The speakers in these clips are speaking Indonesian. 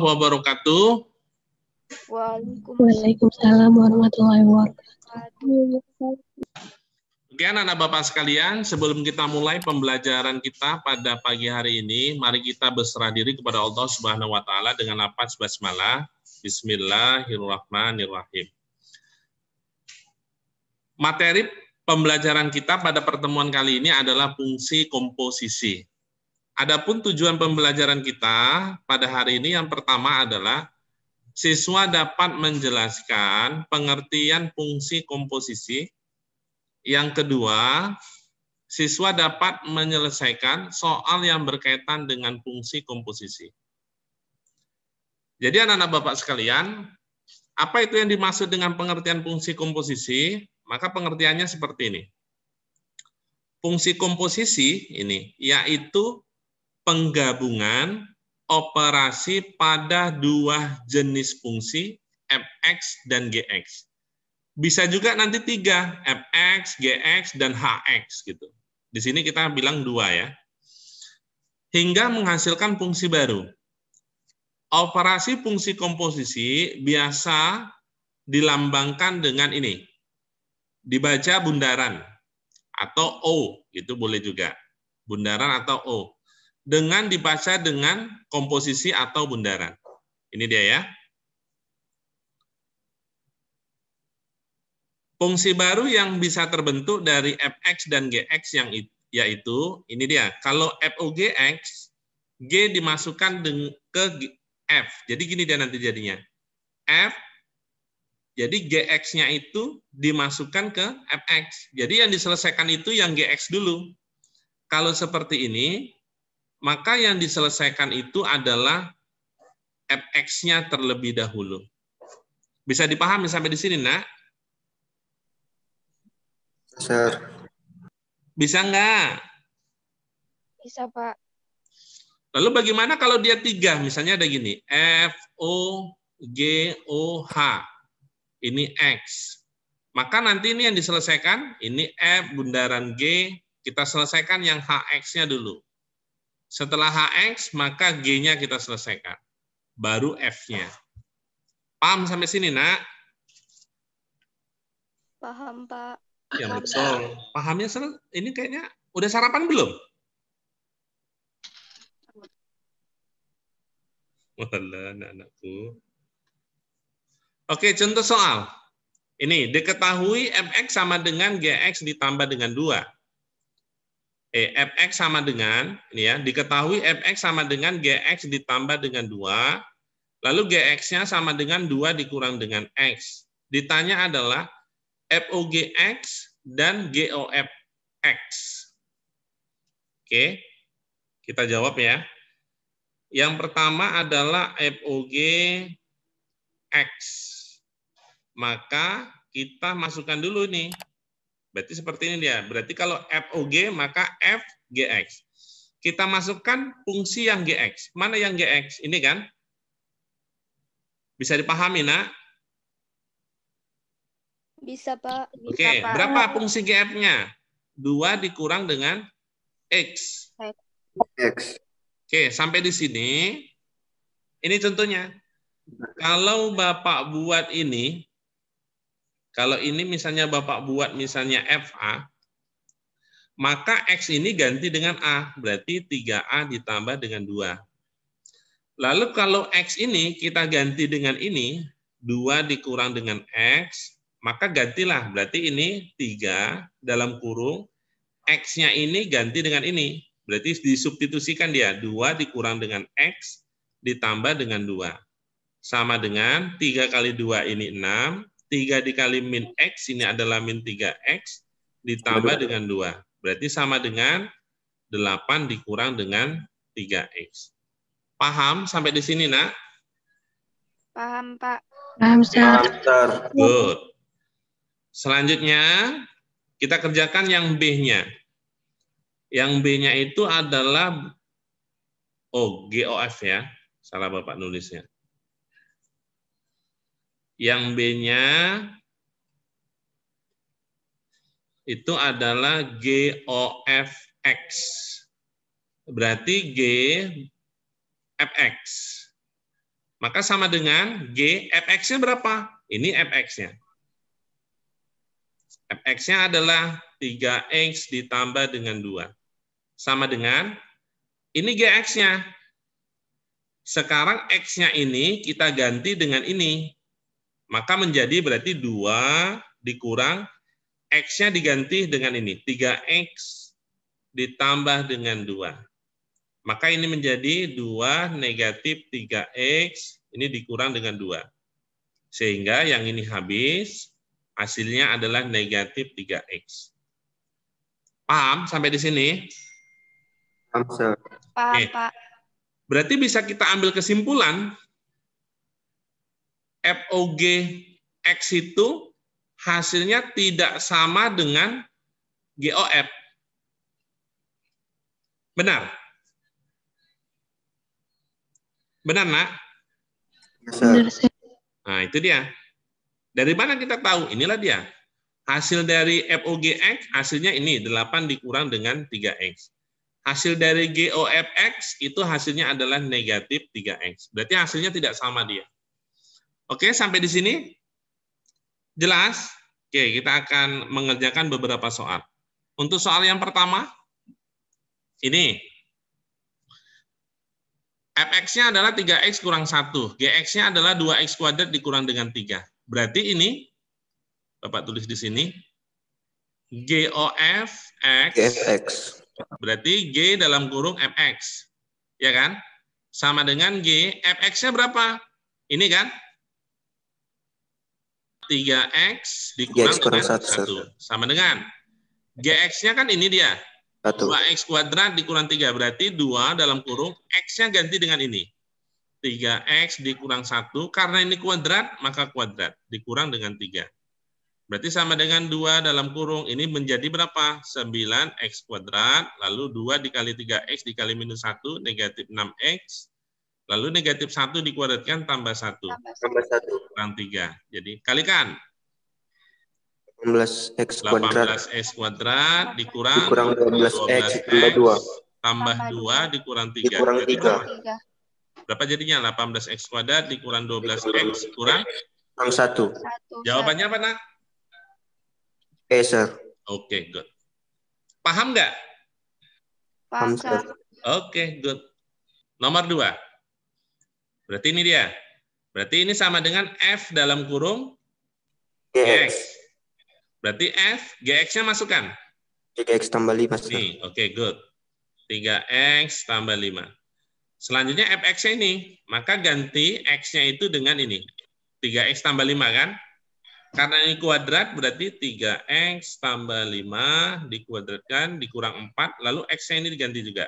warahmatullahi wabarakatuh. Waalaikumsalam warahmatullahi wabarakatuh. Oke anak-anak Bapak sekalian, sebelum kita mulai pembelajaran kita pada pagi hari ini, mari kita berserah diri kepada Allah Subhanahu wa taala dengan apa basmalah. Bismillahirrahmanirrahim. Materi pembelajaran kita pada pertemuan kali ini adalah fungsi komposisi. Adapun tujuan pembelajaran kita pada hari ini yang pertama adalah siswa dapat menjelaskan pengertian fungsi komposisi. Yang kedua, siswa dapat menyelesaikan soal yang berkaitan dengan fungsi komposisi. Jadi anak-anak Bapak sekalian, apa itu yang dimaksud dengan pengertian fungsi komposisi? Maka pengertiannya seperti ini. Fungsi komposisi ini yaitu penggabungan operasi pada dua jenis fungsi fx dan gx. Bisa juga nanti tiga, fx, gx, dan hx gitu. Di sini kita bilang dua ya. Hingga menghasilkan fungsi baru. Operasi fungsi komposisi biasa dilambangkan dengan ini. Dibaca bundaran atau O, itu boleh juga. Bundaran atau O dengan dibaca dengan komposisi atau bundaran. Ini dia ya. Fungsi baru yang bisa terbentuk dari fx dan gx yang itu yaitu ini dia. Kalau FOGX g dimasukkan ke f. Jadi gini dia nanti jadinya. f jadi gx-nya itu dimasukkan ke fx. Jadi yang diselesaikan itu yang gx dulu. Kalau seperti ini, maka yang diselesaikan itu adalah fx-nya terlebih dahulu. Bisa dipahami sampai di sini, Nak? Bisa. Bisa nggak? Bisa, Pak. Lalu bagaimana kalau dia tiga? Misalnya ada gini, F, O, G, O, H. Ini X. Maka nanti ini yang diselesaikan, ini F bundaran G, kita selesaikan yang HX-nya dulu. Setelah HX, maka G-nya kita selesaikan. Baru F-nya. Paham sampai sini, nak? Paham, Pak. Ya, betul. Pahamnya ini kayaknya udah sarapan belum? Walah, anak-anakku. Oke, contoh soal. Ini, diketahui Mx sama dengan Gx ditambah dengan 2 eh, fx sama dengan ini ya diketahui fx sama dengan gx ditambah dengan dua lalu gx-nya sama dengan dua dikurang dengan x ditanya adalah fogx dan gofx oke kita jawab ya yang pertama adalah fog x maka kita masukkan dulu nih Berarti seperti ini dia. Berarti kalau FOG maka F GX. Kita masukkan fungsi yang GX. Mana yang GX? Ini kan? Bisa dipahami, nak? Bisa, Pak. Oke, okay. berapa fungsi GF-nya? dua dikurang dengan X. X. Oke, sampai di sini. Ini contohnya. Kalau Bapak buat ini, kalau ini misalnya Bapak buat misalnya FA, maka X ini ganti dengan A, berarti 3A ditambah dengan 2. Lalu kalau X ini kita ganti dengan ini, 2 dikurang dengan X, maka gantilah, berarti ini 3 dalam kurung, X-nya ini ganti dengan ini, berarti disubstitusikan dia, 2 dikurang dengan X ditambah dengan 2. Sama dengan 3 kali 2 ini 6, 3 dikali min X, ini adalah min 3X, ditambah dengan 2. Berarti sama dengan 8 dikurang dengan 3X. Paham sampai di sini, nak? Paham, Pak. Paham, Sir. Good. Selanjutnya, kita kerjakan yang B-nya. Yang B-nya itu adalah, oh, GOF ya. Salah Bapak nulisnya. Yang B-nya itu adalah GOFX. Berarti G FX. Maka sama dengan G FX-nya berapa? Ini FX-nya. FX-nya adalah 3X ditambah dengan 2. Sama dengan ini GX-nya. Sekarang X-nya ini kita ganti dengan ini. Maka menjadi berarti 2 dikurang X-nya diganti dengan ini. 3X ditambah dengan 2. Maka ini menjadi 2 negatif 3X, ini dikurang dengan 2. Sehingga yang ini habis, hasilnya adalah negatif 3X. Paham sampai di sini? Paham, Pak. Berarti bisa kita ambil kesimpulan FOG X itu hasilnya tidak sama dengan GOF. Benar? Benar, Nak? Nah, itu dia. Dari mana kita tahu? Inilah dia. Hasil dari FOGX, hasilnya ini, 8 dikurang dengan 3X. Hasil dari GOFX itu hasilnya adalah negatif 3X. Berarti hasilnya tidak sama dia. Oke, sampai di sini jelas? Oke, kita akan mengerjakan beberapa soal. Untuk soal yang pertama, ini fx-nya adalah 3x kurang 1. gx-nya adalah 2x kuadrat dikurang dengan 3. Berarti ini, Bapak tulis di sini, Gofx, GFX. berarti G dalam kurung FX. Ya kan? Sama dengan G, FX-nya berapa? Ini kan? 3X dikurang 3X dengan 1. 1. Sama dengan GX-nya kan ini dia. 1. 2X kuadrat dikurang 3. Berarti 2 dalam kurung X-nya ganti dengan ini. 3X dikurang 1. Karena ini kuadrat, maka kuadrat. Dikurang dengan 3. Berarti sama dengan 2 dalam kurung. Ini menjadi berapa? 9X kuadrat. Lalu 2 dikali 3X dikali minus 1, negatif 6X Lalu negatif satu dikuadratkan tambah satu, Tambah satu Kurang tiga. Jadi kalikan. 18x kuadrat. 18x kuadrat dikurang, dikurang 12x, 12x tambah dua Tambah 2 dikurang 3. Dikurang 3. Berapa jadinya? 18x kuadrat dikurang 12x kurang? Kurang 1. Jawabannya apa, nak? E, sir. Oke, okay, good. Paham nggak? Paham, sir. Oke, okay, good. Nomor dua. Berarti ini dia. Berarti ini sama dengan F dalam kurung GX. GX. Berarti F, GX-nya masukkan. GX tambah 5. Oke, okay, good. 3X tambah 5. Selanjutnya FX-nya ini. Maka ganti X-nya itu dengan ini. 3X tambah 5 kan? Karena ini kuadrat berarti 3X tambah 5 dikuadratkan dikurang 4. Lalu X-nya ini diganti juga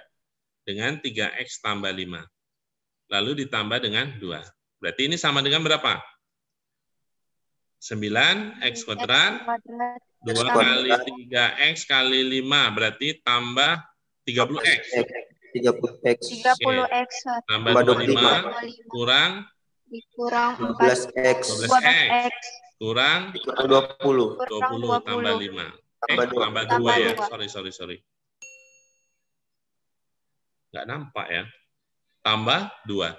dengan 3X tambah 5 lalu ditambah dengan 2. Berarti ini sama dengan berapa? 9 X kuadrat, 2 kali 3 X kali 5, berarti tambah 30 X. 30 X. 30 X. Tambah 25, kurang? Kurang 12 X. 12 X. Kurang? 20. 20 tambah 5. X tambah 2 eh, ya, sorry, sorry, sorry. Nggak nampak ya tambah 2.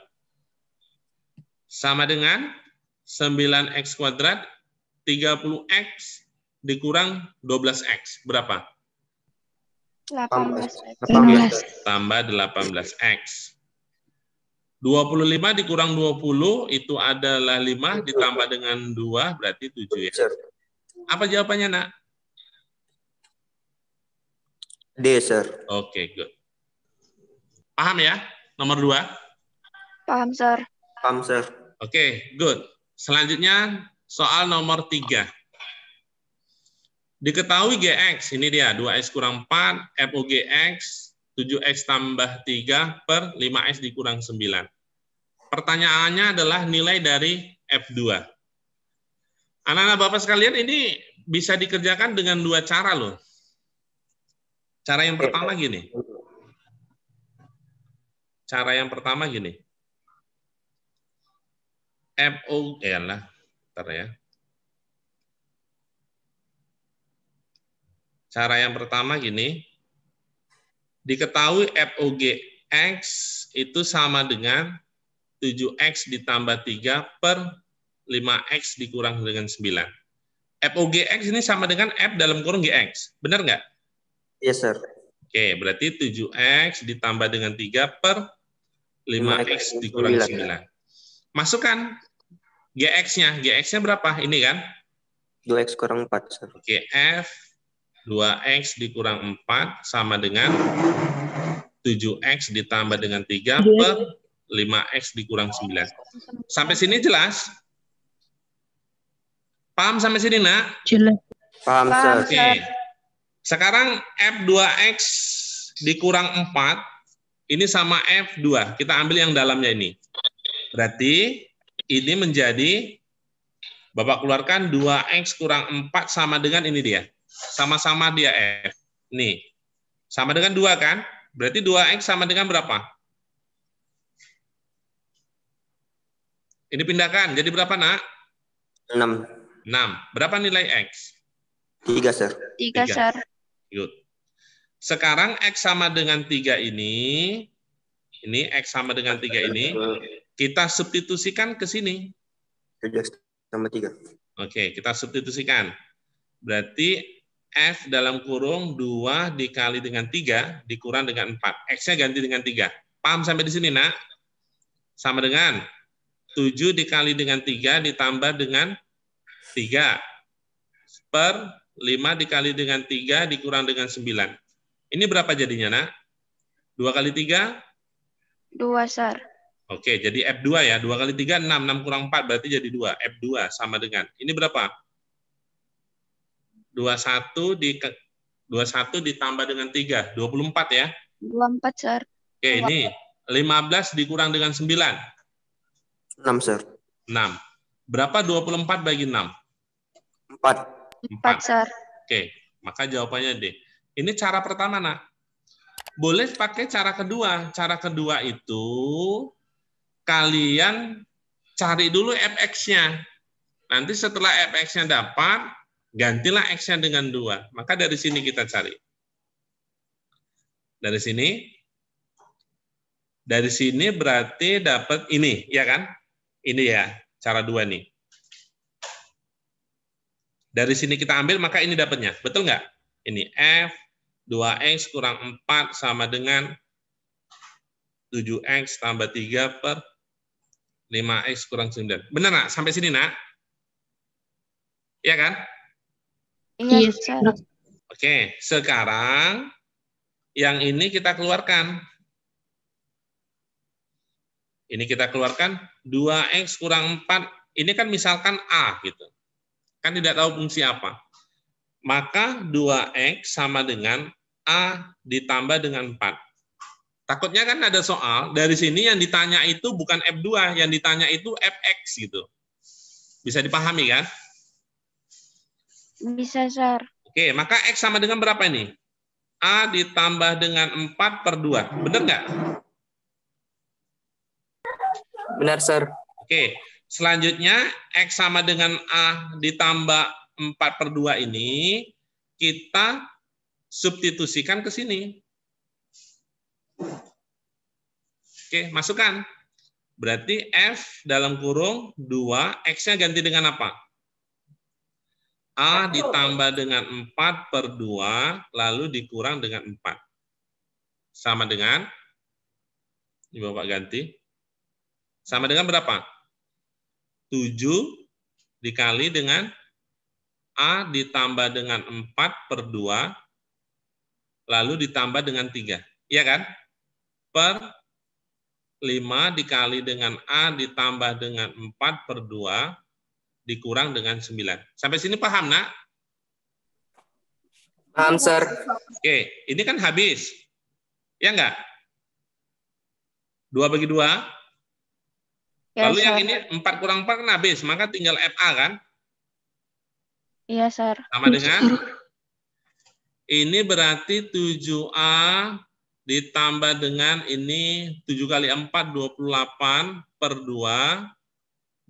Sama dengan 9x kuadrat 30x dikurang 12x. Berapa? 18. 18. Tambah 18x. 25 dikurang 20 itu adalah 5 ditambah dengan 2 berarti 7 ya. Apa jawabannya, Nak? D, sir. Oke, okay, good. Paham ya? Nomor dua? Paham, Sir. Paham, Sir. Oke, okay, good. Selanjutnya, soal nomor tiga. Diketahui GX, ini dia, 2X kurang 4, FOGX, 7X tambah 3 per 5X dikurang 9. Pertanyaannya adalah nilai dari F2. Anak-anak Bapak sekalian, ini bisa dikerjakan dengan dua cara loh. Cara yang pertama gini, Oke. Cara yang pertama gini. MO ya lah, ntar ya. Cara yang pertama gini, diketahui FOG X itu sama dengan 7X ditambah 3 per 5X dikurang dengan 9. FOG X ini sama dengan F dalam kurung GX. Benar nggak? Yes, sir. Oke, berarti 7X ditambah dengan 3 per 5X dikurangi 9. Masukkan GX-nya. GX-nya berapa? Ini kan? 2X kurang 4. Oke, F 2X dikurang 4 sama dengan 7X ditambah dengan 3 iya. per 5X dikurang 9. Sampai sini jelas? Paham sampai sini, nak? Jelas. Paham Oke. Sekarang F2X dikurang 4 ini sama F2. Kita ambil yang dalamnya ini. Berarti ini menjadi Bapak keluarkan 2X kurang 4 sama dengan ini dia. Sama-sama dia F. Nih. Sama dengan 2 kan? Berarti 2X sama dengan berapa? Ini pindahkan. Jadi berapa, nak? 6. 6. Berapa nilai X? 3, Sir. 3, Sir. Good. Sekarang X sama dengan 3 ini, ini X sama dengan 3 ini, kita substitusikan ke sini. 3 sama 3. Oke, kita substitusikan. Berarti F dalam kurung 2 dikali dengan 3, dikurang dengan 4. X-nya ganti dengan 3. Paham sampai di sini, nak? Sama dengan 7 dikali dengan 3 ditambah dengan 3 per 5 dikali dengan 3 dikurang dengan 9. Ini berapa jadinya, nak? Dua kali tiga? Dua, sir. Oke, jadi F2 ya. Dua kali tiga, enam. Enam kurang empat, berarti jadi dua. F2 sama dengan. Ini berapa? Dua satu, di, dua satu ditambah dengan tiga. Dua puluh empat ya? Dua empat, sir. Oke, ini. Lima belas dikurang dengan sembilan? Enam, sir. Enam. Berapa dua puluh empat bagi enam? Empat. Empat, sir. Oke, maka jawabannya D. Ini cara pertama, Nak. Boleh pakai cara kedua. Cara kedua itu kalian cari dulu fx-nya. Nanti setelah fx-nya dapat, gantilah x-nya dengan dua. Maka dari sini kita cari. Dari sini. Dari sini berarti dapat ini, ya kan? Ini ya, cara dua nih. Dari sini kita ambil, maka ini dapatnya. Betul nggak? Ini F 2X kurang 4 sama dengan 7X tambah 3 per 5X kurang 9. Benar, nak? Sampai sini, nak? Iya kan? Iya, yes, iya. sir. Oke, sekarang yang ini kita keluarkan. Ini kita keluarkan 2X kurang 4. Ini kan misalkan A gitu. Kan tidak tahu fungsi apa maka 2X sama dengan A ditambah dengan 4. Takutnya kan ada soal, dari sini yang ditanya itu bukan F2, yang ditanya itu Fx gitu. Bisa dipahami kan? Bisa, Sar. Oke, maka X sama dengan berapa ini? A ditambah dengan 4 per 2. Benar nggak? Benar, Sir. Oke, selanjutnya X sama dengan A ditambah 4 per 2 ini kita substitusikan ke sini. Oke, masukkan. Berarti F dalam kurung 2, X-nya ganti dengan apa? A ditambah dengan 4 per 2, lalu dikurang dengan 4. Sama dengan, ini Bapak ganti, sama dengan berapa? 7 dikali dengan A ditambah dengan 4 per 2, lalu ditambah dengan 3. Iya kan? Per 5 dikali dengan A ditambah dengan 4 per 2, dikurang dengan 9. Sampai sini paham, nak? Paham, Sir. Oke, ini kan habis. Ya enggak? 2 bagi 2. Ya, Lalu sir. yang ini 4 kurang 4 kan habis, maka tinggal FA kan? Iya, Sir. Sama dengan? Ini berarti 7A ditambah dengan ini 7 kali 4, 28 per 2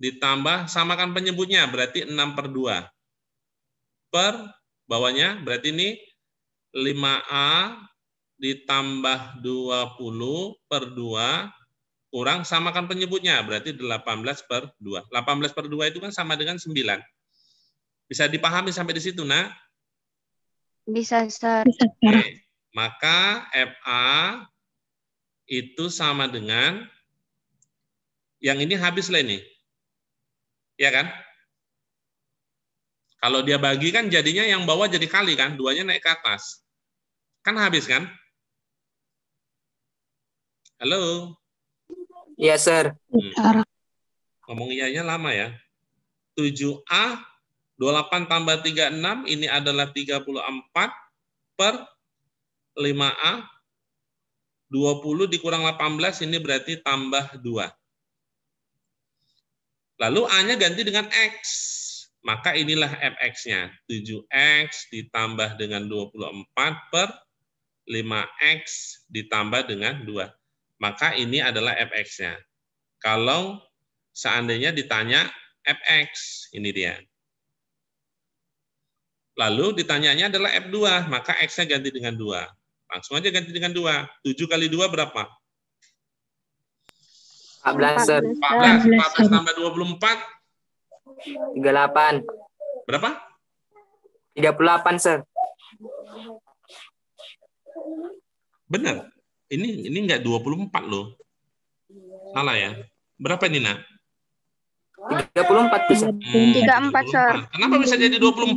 ditambah, samakan penyebutnya, berarti 6 per 2. Per bawahnya, berarti ini 5A ditambah 20 per 2 kurang samakan penyebutnya, berarti 18 per 2. 18 per 2 itu kan sama dengan 9. Bisa dipahami sampai di situ, Nak? Bisa, sir. Okay. Maka FA itu sama dengan yang ini habis lah ini. Iya kan? Kalau dia bagi kan jadinya yang bawah jadi kali kan, duanya naik ke atas. Kan habis kan? Halo. Iya, sir. Hmm. Ngomong iya lama ya. 7A 28 tambah 36 ini adalah 34 per 5A. 20 dikurang 18 ini berarti tambah 2. Lalu A-nya ganti dengan X. Maka inilah FX-nya. 7X ditambah dengan 24 per 5X ditambah dengan 2. Maka ini adalah FX-nya. Kalau seandainya ditanya FX, ini dia. Lalu ditanyanya adalah F2, maka X-nya ganti dengan 2. Langsung aja ganti dengan 2. 7 kali 2 berapa? 14. 14. 14 tambah 24? 38. Berapa? 38, Sir. Benar. Ini ini enggak 24 loh. Salah ya. Berapa ini, Nak? 34 sir. Hmm, 34, Sir. Kenapa bisa jadi 24?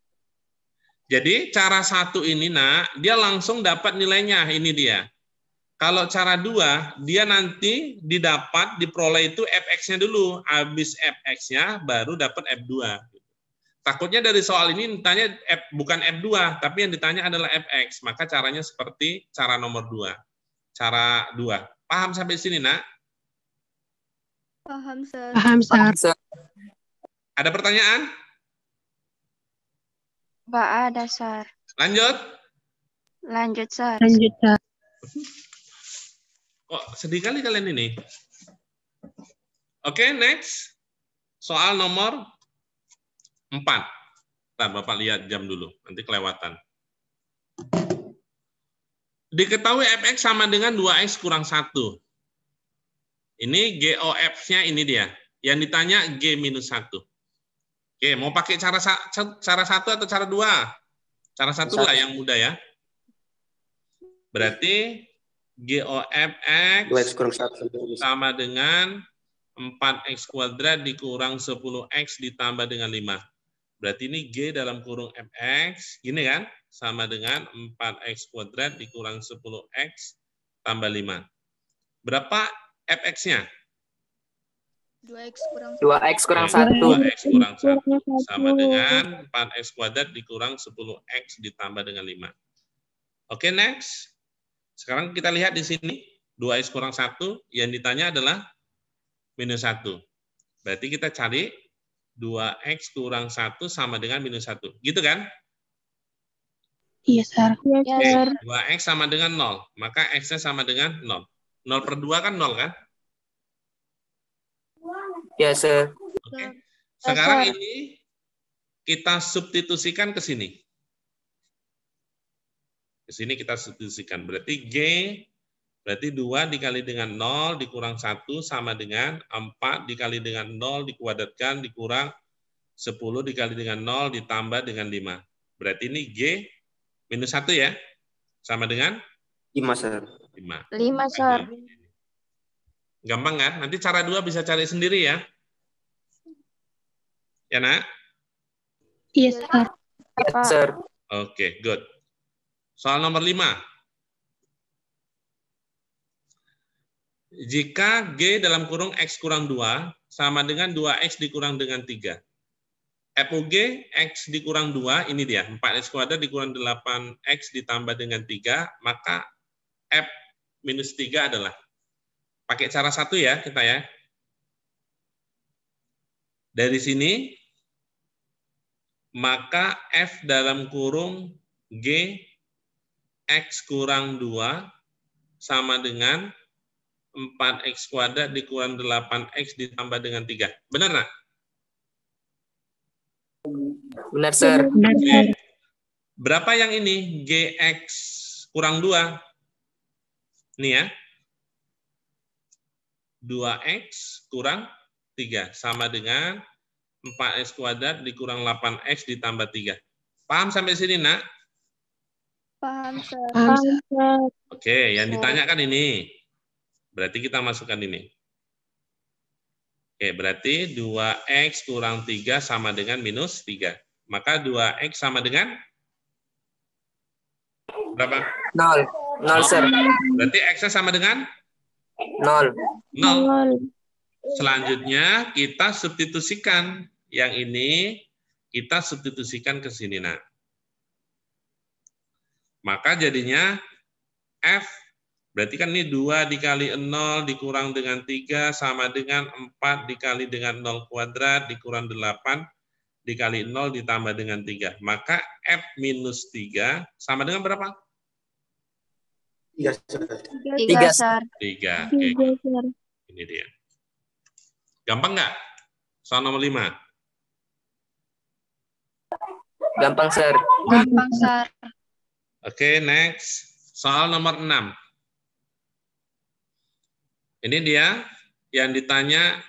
Jadi cara satu ini nak, dia langsung dapat nilainya, ini dia. Kalau cara dua, dia nanti didapat, diperoleh itu fx-nya dulu. Habis fx-nya baru dapat f2. Takutnya dari soal ini ditanya F, bukan F2, tapi yang ditanya adalah fx. Maka caranya seperti cara nomor dua. Cara dua. Paham sampai sini, nak? Paham, Sir. Paham, Sir. Ada pertanyaan? Pak ada, Sar. Lanjut. Lanjut, Sar. Lanjut, Sar. Kok sedih kali kalian ini? Oke, okay, next. Soal nomor 4. Bentar, Bapak lihat jam dulu. Nanti kelewatan. Diketahui fx sama dengan 2x kurang 1. Ini GOF-nya ini dia. Yang ditanya G minus 1. Oke, mau pakai cara cara satu atau cara dua? Cara satu lah yang mudah ya. Berarti GOFX sama dengan 4X kuadrat dikurang 10X ditambah dengan 5. Berarti ini G dalam kurung FX, gini kan? Sama dengan 4X kuadrat dikurang 10X tambah 5. Berapa FX-nya? 2x kurang 1. 2x kurang 1. Sama dengan 4x kuadrat dikurang 10x ditambah dengan 5. Oke, okay, next. Sekarang kita lihat di sini. 2x kurang 1 yang ditanya adalah minus 1. Berarti kita cari 2x kurang 1 sama dengan minus 1. Gitu kan? Iya, yes, Yes, okay. 2x sama dengan 0. Maka x-nya sama dengan 0. 0 per 2 kan 0 kan? Ya, Yes, sir. Okay. Sekarang ini kita substitusikan ke sini. Ke sini kita substitusikan. Berarti G Berarti 2 dikali dengan 0 dikurang 1 sama dengan 4 dikali dengan 0 dikuadratkan dikurang 10 dikali dengan 0 ditambah dengan 5. Berarti ini G minus 1 ya? Sama dengan? 5, Sir. 5. 5, Sir. Gampang kan? Nanti cara dua bisa cari sendiri ya. Ya, nak? Yes, sir. Yes, sir. Oke, okay, good. Soal nomor lima. Jika G dalam kurung X kurang 2 sama dengan 2X dikurang dengan 3. FUG X dikurang 2, ini dia. 4X kuadrat dikurang 8X ditambah dengan 3, maka F minus 3 adalah Pakai cara satu ya kita ya. Dari sini, maka F dalam kurung G X kurang 2 sama dengan 4X kuadrat dikurang 8X ditambah dengan 3. Benar, nak? Benar, Sir. Okay. Berapa yang ini? GX kurang 2. Ini ya. 2X kurang 3. Sama dengan 4X kuadrat dikurang 8X ditambah 3. Paham sampai sini, nak? Paham, Sir. Paham, Sir. Oke, yang ditanyakan ini. Berarti kita masukkan ini. Oke, berarti 2X kurang 3 sama dengan minus 3. Maka 2X sama dengan? Berapa? 0. 0, Sir. Berarti X-nya sama dengan? Nol. Nol. Selanjutnya kita substitusikan yang ini kita substitusikan ke sini nah. Maka jadinya F berarti kan ini 2 dikali 0 dikurang dengan 3 sama dengan 4 dikali dengan 0 kuadrat dikurang 8 dikali 0 ditambah dengan 3. Maka F minus 3 sama dengan berapa? Tiga tiga, Tiga tiga, Tiga. tiga, Tiga tiga, Ini dia. Gampang nggak? Soal nomor lima. Gampang tiga, Gampang tiga, Oke, okay, next. Soal nomor enam Ini dia yang ditanya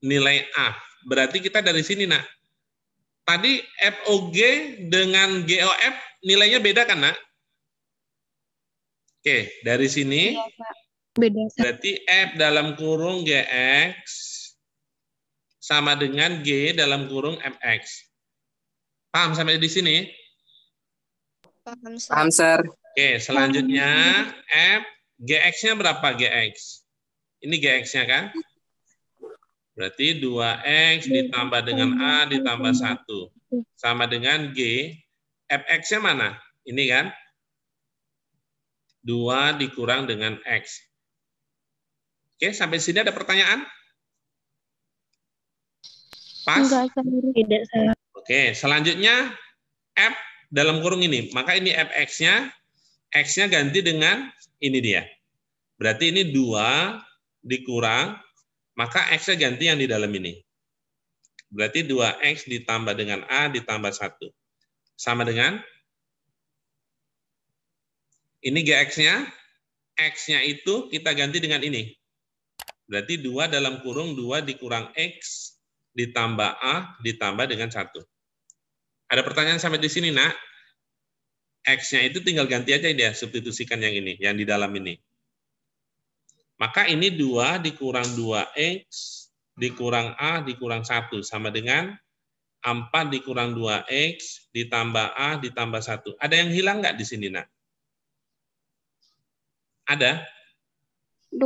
nilai A. Berarti kita dari sini, nak. Tadi FOG dengan GOF nilainya beda kan, nak? Oke, dari sini iya, Beda. berarti F dalam kurung GX sama dengan G dalam kurung MX. Paham sampai di sini? Paham, sir. Paham, sir. Oke, selanjutnya F, GX-nya berapa GX? Ini GX-nya kan? Berarti 2X ditambah dengan A ditambah 1. Sama dengan G. FX-nya mana? Ini kan? 2 dikurang dengan X. Oke, sampai sini ada pertanyaan? Pas? Enggak, tidak saya. Oke, selanjutnya F dalam kurung ini. Maka ini Fx-nya, X-nya ganti dengan ini dia. Berarti ini 2 dikurang, maka X-nya ganti yang di dalam ini. Berarti 2X ditambah dengan A ditambah 1. Sama dengan ini GX-nya. X-nya itu kita ganti dengan ini. Berarti 2 dalam kurung 2 dikurang X ditambah A ditambah dengan 1. Ada pertanyaan sampai di sini, nak? X-nya itu tinggal ganti aja dia, ya, substitusikan yang ini, yang di dalam ini. Maka ini 2 dikurang 2X dikurang A dikurang 1 sama dengan 4 dikurang 2X ditambah A ditambah 1. Ada yang hilang nggak di sini, nak? Ada? 2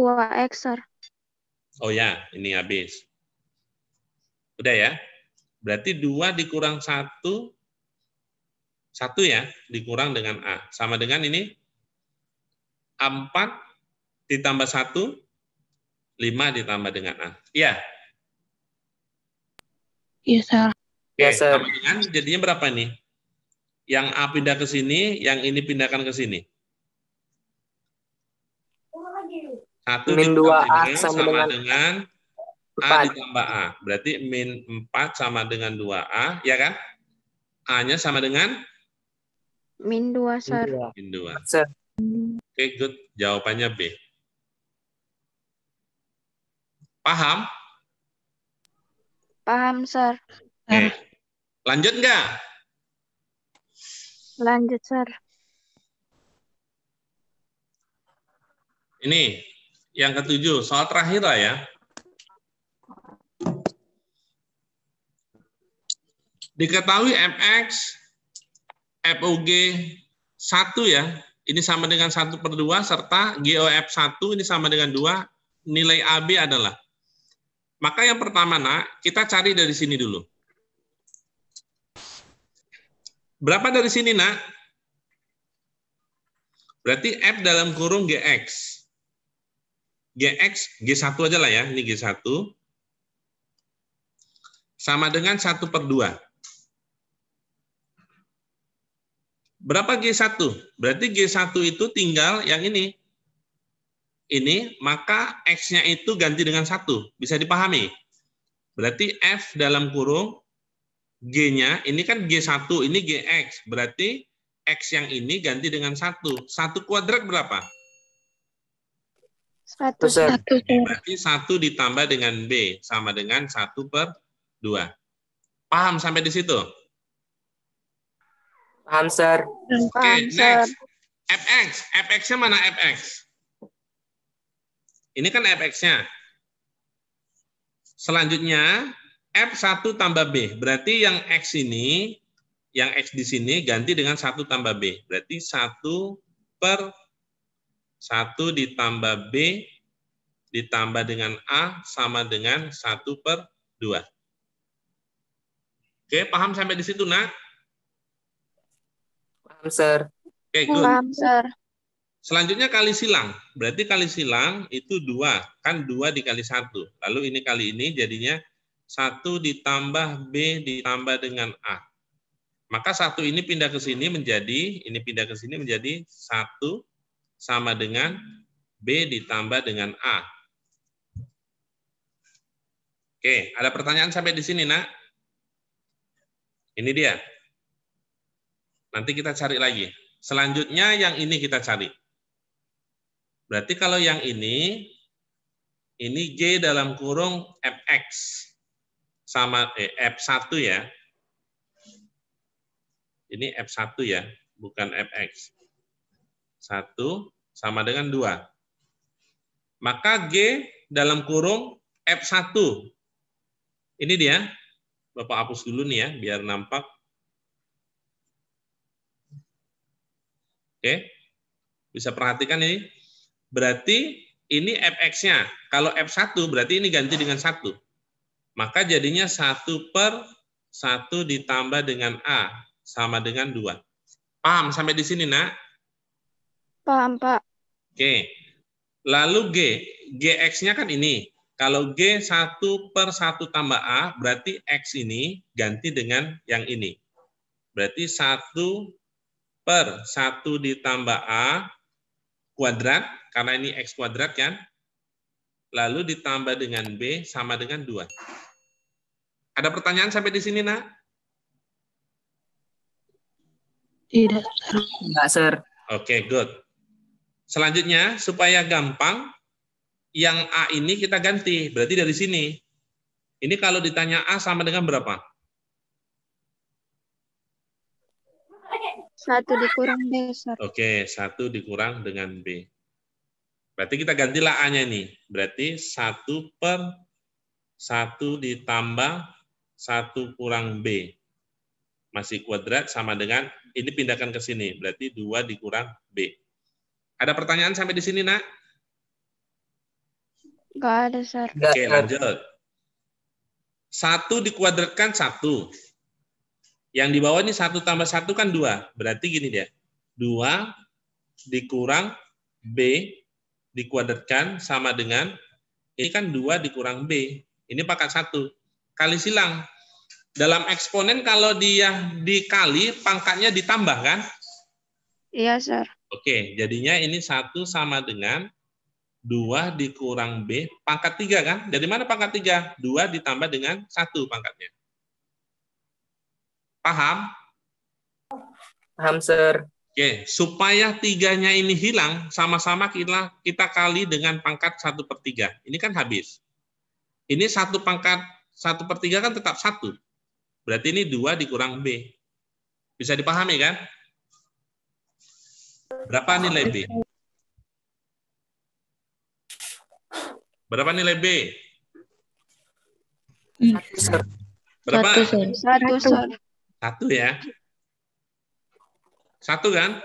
X, sir. Oh ya, ini habis. Udah ya? Berarti 2 dikurang 1, 1 ya, dikurang dengan A. Sama dengan ini, 4 ditambah 1, 5 ditambah dengan A. Iya? Iya, sir. Oke, yes, iya, sir. Sama dengan jadinya berapa ini? Yang A pindah ke sini, yang ini pindahkan ke sini. 1 min 2A sama, dengan, dengan A ditambah A. Berarti min 4 sama dengan 2A, ya kan? A-nya sama dengan? Min 2, Sir. Min 2. Sir. Oke, okay, good. Jawabannya B. Paham? Paham, Sir. Oke. Okay. Lanjut nggak? Lanjut, Sir. Ini yang ketujuh, soal terakhir lah ya. Diketahui MX, FOG 1 ya, ini sama dengan 1 per 2, serta GOF 1 ini sama dengan 2, nilai AB adalah. Maka yang pertama, nak, kita cari dari sini dulu. Berapa dari sini, nak? Berarti F dalam kurung GX. GX, G1 aja lah ya, ini G1. Sama dengan 1 per 2. Berapa G1? Berarti G1 itu tinggal yang ini. Ini, maka X-nya itu ganti dengan 1. Bisa dipahami? Berarti F dalam kurung G-nya, ini kan G1, ini GX. Berarti X yang ini ganti dengan 1. 1 kuadrat berapa? Satu. satu. Berarti satu ditambah dengan B sama dengan satu per dua. Paham sampai di situ? Paham, Sir. Oke, okay, next. FX. FX-nya mana FX? Ini kan FX-nya. Selanjutnya, F1 tambah B. Berarti yang X ini, yang X di sini ganti dengan satu tambah B. Berarti satu per 1 ditambah B ditambah dengan A sama dengan 1 per 2. Oke, paham sampai di situ, nak? Paham, Sir. Oke, good. Paham, Sir. Selanjutnya kali silang. Berarti kali silang itu dua Kan dua dikali satu Lalu ini kali ini jadinya satu ditambah B ditambah dengan A. Maka satu ini pindah ke sini menjadi, ini pindah ke sini menjadi satu sama dengan B ditambah dengan A. Oke, ada pertanyaan sampai di sini, nak? Ini dia. Nanti kita cari lagi. Selanjutnya yang ini kita cari. Berarti kalau yang ini, ini G dalam kurung Fx. Sama eh, F1 ya. Ini F1 ya, bukan Fx. 1 sama dengan 2. Maka G dalam kurung F1. Ini dia. Bapak hapus dulu nih ya, biar nampak. Oke. Bisa perhatikan ini. Berarti ini Fx-nya. Kalau F1 berarti ini ganti dengan 1. Maka jadinya 1 per 1 ditambah dengan A. Sama dengan 2. Paham sampai di sini, nak? Paham, Pak. Oke. Lalu G. GX-nya kan ini. Kalau G 1 per 1 tambah A, berarti X ini ganti dengan yang ini. Berarti 1 per 1 ditambah A kuadrat, karena ini X kuadrat kan, lalu ditambah dengan B sama dengan 2. Ada pertanyaan sampai di sini, nak? Tidak, Sir. Oke, okay, good. Selanjutnya, supaya gampang, yang A ini kita ganti. Berarti dari sini. Ini kalau ditanya A sama dengan berapa? Satu dikurang B. Sorry. Oke, satu dikurang dengan B. Berarti kita gantilah A-nya ini. Berarti satu per satu ditambah satu kurang B. Masih kuadrat sama dengan, ini pindahkan ke sini. Berarti dua dikurang B. Ada pertanyaan sampai di sini, Nak? Enggak ada, Sir. Oke, lanjut. Satu dikuadratkan satu. Yang di bawah ini satu tambah satu kan dua. Berarti gini dia. Dua dikurang B dikuadratkan sama dengan ini kan dua dikurang B. Ini pakai satu. Kali silang. Dalam eksponen kalau dia dikali pangkatnya ditambah kan? Iya, Sir. Oke, jadinya ini satu sama dengan dua dikurang B pangkat tiga kan? Dari mana pangkat tiga? Dua ditambah dengan satu pangkatnya. Paham? Paham, Sir. Oke, supaya tiganya ini hilang, sama-sama kita, kita kali dengan pangkat satu per tiga. Ini kan habis. Ini satu pangkat satu per tiga kan tetap satu. Berarti ini dua dikurang B. Bisa dipahami kan? Berapa nilai B? Berapa nilai B? Berapa? Satu. Satu, ya? Satu kan?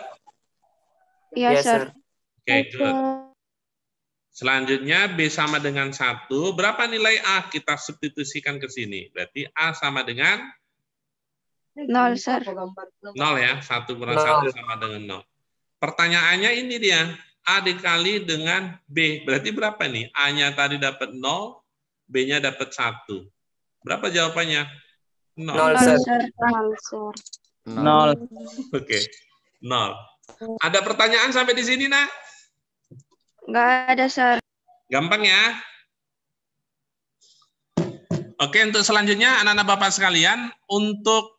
Iya, satu. Iya, sir. Oke, okay, Selanjutnya B sama dengan satu. Berapa nilai A kita substitusikan ke sini? Berarti A sama dengan? Nol, sir. Nol ya? Satu kurang satu sama dengan nol. Pertanyaannya ini dia, A dikali dengan B. Berarti berapa nih? A-nya tadi dapat 0, B-nya dapat 1. Berapa jawabannya? 0. 0, 0. 0. Oke, 0. Ada pertanyaan sampai di sini, nak? Nggak ada, sir. Gampang ya? Oke, untuk selanjutnya anak-anak Bapak sekalian, untuk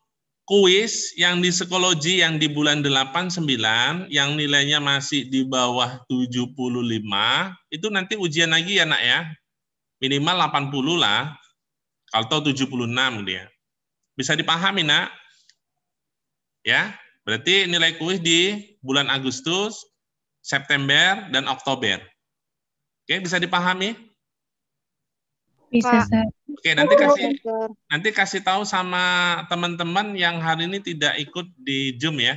kuis yang di psikologi yang di bulan 89 yang nilainya masih di bawah 75 itu nanti ujian lagi ya nak ya minimal 80 lah kalau 76 dia bisa dipahami nak ya berarti nilai kuis di bulan Agustus September dan Oktober oke bisa dipahami bisa Pak. Oke, nanti kasih nanti kasih tahu sama teman-teman yang hari ini tidak ikut di Zoom ya.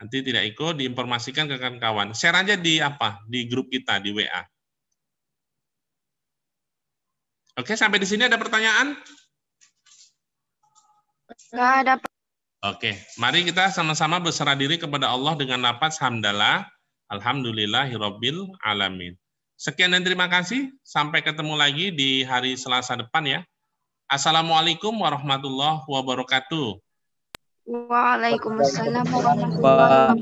Nanti tidak ikut diinformasikan ke kawan-kawan. Share aja di apa? Di grup kita di WA. Oke, sampai di sini ada pertanyaan? Enggak ada. Oke, mari kita sama-sama berserah diri kepada Allah dengan napas hamdalah. Alhamdulillahirabbil alamin. Sekian dan terima kasih. Sampai ketemu lagi di hari Selasa depan ya. Assalamualaikum warahmatullahi wabarakatuh. Waalaikumsalam warahmatullahi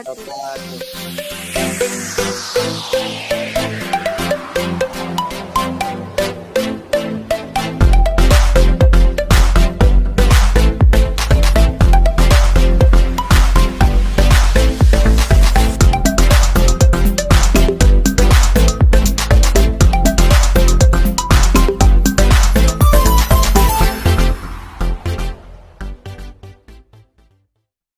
wabarakatuh.